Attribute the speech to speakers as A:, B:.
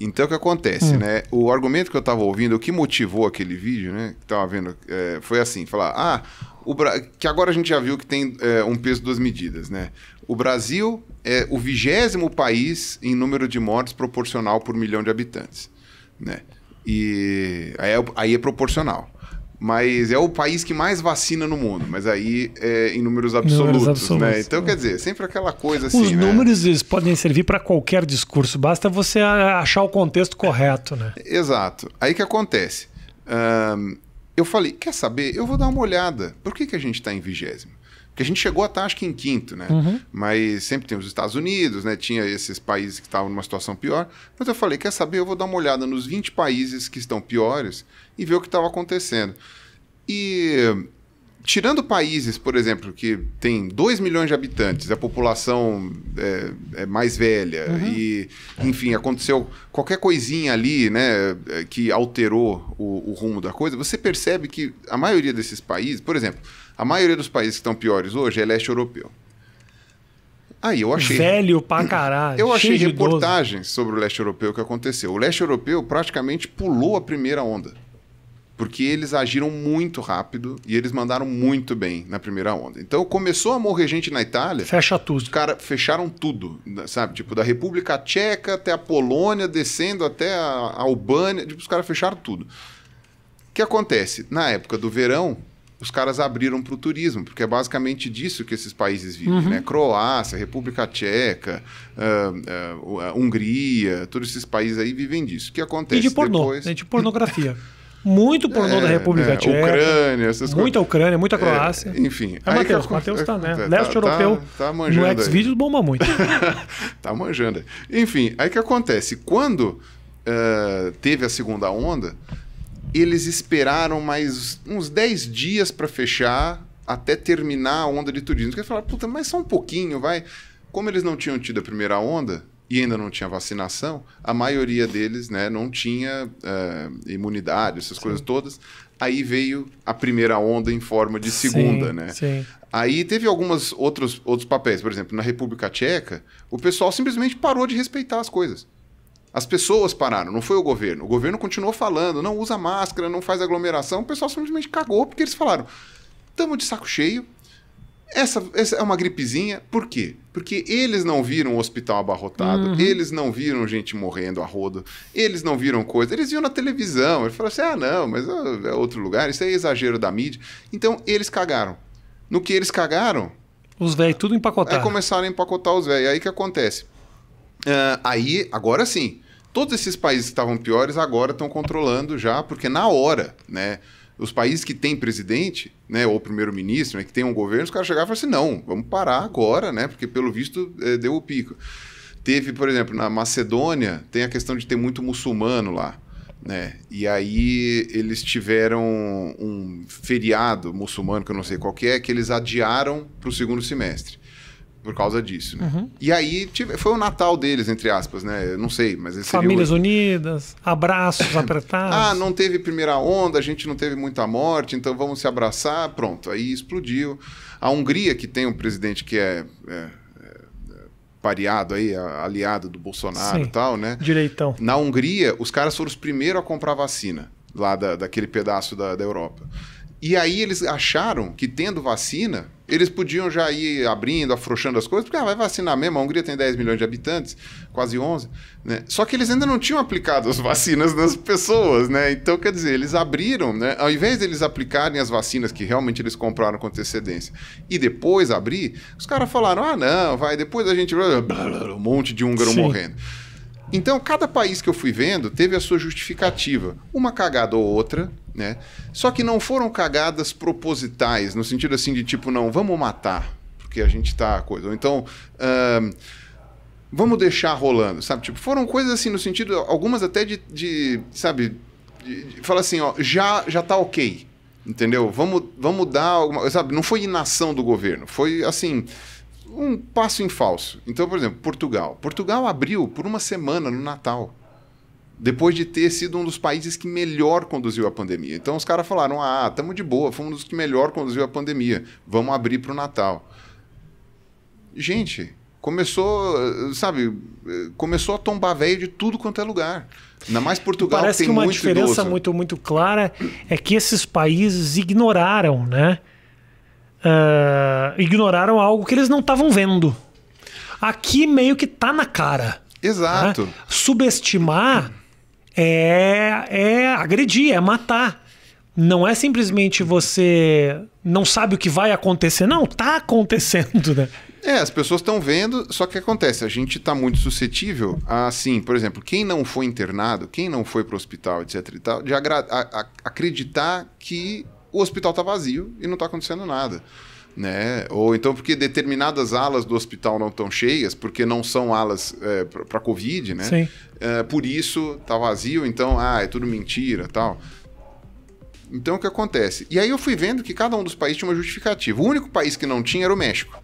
A: Então o que acontece, hum. né? O argumento que eu estava ouvindo, o que motivou aquele vídeo, né? Que estava vendo, é, foi assim, falar, ah, o Bra... que agora a gente já viu que tem é, um peso duas medidas, né? O Brasil é o vigésimo país em número de mortes proporcional por milhão de habitantes, né? E aí é, aí é proporcional. Mas é o país que mais vacina no mundo, mas aí é em números absolutos, números absolutos né? Então, é. quer dizer, é sempre aquela coisa assim. Os né? números
B: eles podem servir para qualquer discurso, basta você achar o contexto correto, né?
A: Exato. Aí que acontece. Um, eu falei, quer saber? Eu vou dar uma olhada. Por que, que a gente está em vigésimo? Porque a gente chegou a estar, acho que em quinto, né? Uhum. Mas sempre tem os Estados Unidos, né? Tinha esses países que estavam numa situação pior. Mas eu falei, quer saber? Eu vou dar uma olhada nos 20 países que estão piores e ver o que estava acontecendo. E tirando países, por exemplo, que tem 2 milhões de habitantes, a população é, é mais velha uhum. e, enfim, aconteceu qualquer coisinha ali, né, que alterou o, o rumo da coisa, você percebe que a maioria desses países, por exemplo, a maioria dos países que estão piores hoje é leste europeu. Aí eu achei. Velho
B: pra caralho. Eu achei
A: reportagens sobre o leste europeu que aconteceu. O leste europeu praticamente pulou a primeira onda. Porque eles agiram muito rápido e eles mandaram muito bem na primeira onda. Então começou a morrer gente na Itália. Fecha tudo. Cara, fecharam tudo, sabe? Tipo, da República Tcheca até a Polônia, descendo até a Albânia. Tipo, os caras fecharam tudo. O que acontece? Na época do verão, os caras abriram para o turismo, porque é basicamente disso que esses países vivem, uhum. né? Croácia, República Tcheca, uh, uh, Hungria, todos esses países aí vivem disso. O que acontece e de
B: pornô, depois? Né? de pornografia. Muito pornô é, da República é, Tcheca. Ucrânia, essas muita coisas. Muita Ucrânia, muita é, Croácia.
A: É, enfim. É Matheus, Matheus tá, né? Tá, Leste tá, europeu tá, tá no X-Videos bomba muito. tá manjando. Enfim, aí que acontece? Quando uh, teve a segunda onda, eles esperaram mais uns 10 dias para fechar até terminar a onda de turismo. Porque falaram, puta, mas só um pouquinho, vai. Como eles não tinham tido a primeira onda, e ainda não tinha vacinação, a maioria deles né, não tinha uh, imunidade, essas sim. coisas todas. Aí veio a primeira onda em forma de segunda, sim, né? Sim. Aí teve alguns outros, outros papéis. Por exemplo, na República Tcheca, o pessoal simplesmente parou de respeitar as coisas. As pessoas pararam, não foi o governo. O governo continuou falando, não usa máscara, não faz aglomeração. O pessoal simplesmente cagou porque eles falaram: estamos de saco cheio. Essa, essa é uma gripezinha, por quê? Porque eles não viram o hospital abarrotado, uhum. eles não viram gente morrendo a rodo, eles não viram coisa, eles viram na televisão. Eles falaram assim: ah, não, mas ah, é outro lugar, isso é exagero da mídia. Então eles cagaram. No que eles cagaram.
B: Os velhos tudo empacotaram.
A: É, começaram a empacotar os velhos. Aí que acontece? Uh, aí, agora sim, Todos esses países que estavam piores agora estão controlando já, porque na hora, né? Os países que têm presidente, né, ou primeiro-ministro, né, que tem um governo, os caras chegaram e falaram assim: não, vamos parar agora, né? Porque pelo visto é, deu o pico. Teve, por exemplo, na Macedônia, tem a questão de ter muito muçulmano lá. Né? E aí eles tiveram um feriado muçulmano, que eu não sei qual que é, que eles adiaram para o segundo semestre por causa disso, né? Uhum. E aí tive, foi o Natal deles, entre aspas, né? Eu não sei, mas eles Famílias
B: unidas, abraços apertados. ah,
A: não teve primeira onda, a gente não teve muita morte, então vamos se abraçar, pronto. Aí explodiu. A Hungria, que tem um presidente que é, é, é pareado aí, aliado do Bolsonaro Sim, e tal, né? Direitão. Na Hungria, os caras foram os primeiros a comprar vacina, lá da, daquele pedaço da, da Europa. E aí eles acharam que tendo vacina, eles podiam já ir abrindo, afrouxando as coisas, porque ah, vai vacinar mesmo. A Hungria tem 10 milhões de habitantes, quase 11. Né? Só que eles ainda não tinham aplicado as vacinas nas pessoas, né? Então, quer dizer, eles abriram, né? Ao invés deles aplicarem as vacinas que realmente eles compraram com antecedência e depois abrir, os caras falaram: ah, não, vai, depois a gente. Um monte de húngaro Sim. morrendo. Então, cada país que eu fui vendo teve a sua justificativa. Uma cagada ou outra, né? Só que não foram cagadas propositais, no sentido assim de tipo, não, vamos matar, porque a gente tá coisa. Ou então. Uh, vamos deixar rolando, sabe? Tipo, foram coisas assim, no sentido, algumas até de, de sabe, de, de, fala assim, ó, já, já tá ok, entendeu? Vamos, vamos dar alguma, sabe? Não foi inação do governo, foi assim, um passo em falso. Então, por exemplo, Portugal. Portugal abriu por uma semana no Natal depois de ter sido um dos países que melhor conduziu a pandemia. Então os caras falaram: ah, estamos de boa, fomos um dos que melhor conduziu a pandemia, vamos abrir para o Natal. Gente, começou, sabe, começou a tombar velho de tudo quanto é lugar. Ainda mais Portugal, Parece que, tem que uma diferença idoso.
B: muito muito clara é que esses países ignoraram, né? Uh, ignoraram algo que eles não estavam vendo. Aqui meio que tá na cara. Né? Exato. Né? Subestimar é, é agredir, é matar. Não é simplesmente você não sabe o que vai acontecer. Não, tá acontecendo, né? É,
A: as pessoas estão vendo, só que acontece, a gente está muito suscetível a, assim, por exemplo, quem não foi internado, quem não foi para o hospital, etc e tal, de a, a, acreditar que o hospital está vazio e não está acontecendo nada né? Ou então porque determinadas alas do hospital não estão cheias, porque não são alas é, para Covid, né? Sim. É, por isso tá vazio, então, ah, é tudo mentira tal. Então o que acontece? E aí eu fui vendo que cada um dos países tinha uma justificativa. O único país que não tinha era o México.